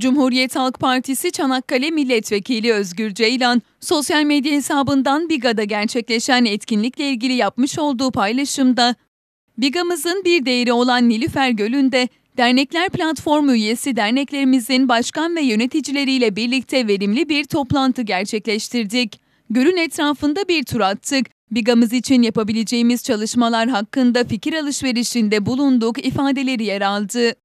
Cumhuriyet Halk Partisi Çanakkale Milletvekili Özgür Ceylan, sosyal medya hesabından Biga'da gerçekleşen etkinlikle ilgili yapmış olduğu paylaşımda, Biga'mızın bir değeri olan Nilüfer Gölü'nde Dernekler Platformu üyesi derneklerimizin başkan ve yöneticileriyle birlikte verimli bir toplantı gerçekleştirdik. Gölün etrafında bir tur attık. Bigamız için yapabileceğimiz çalışmalar hakkında fikir alışverişinde bulunduk ifadeleri yer aldı.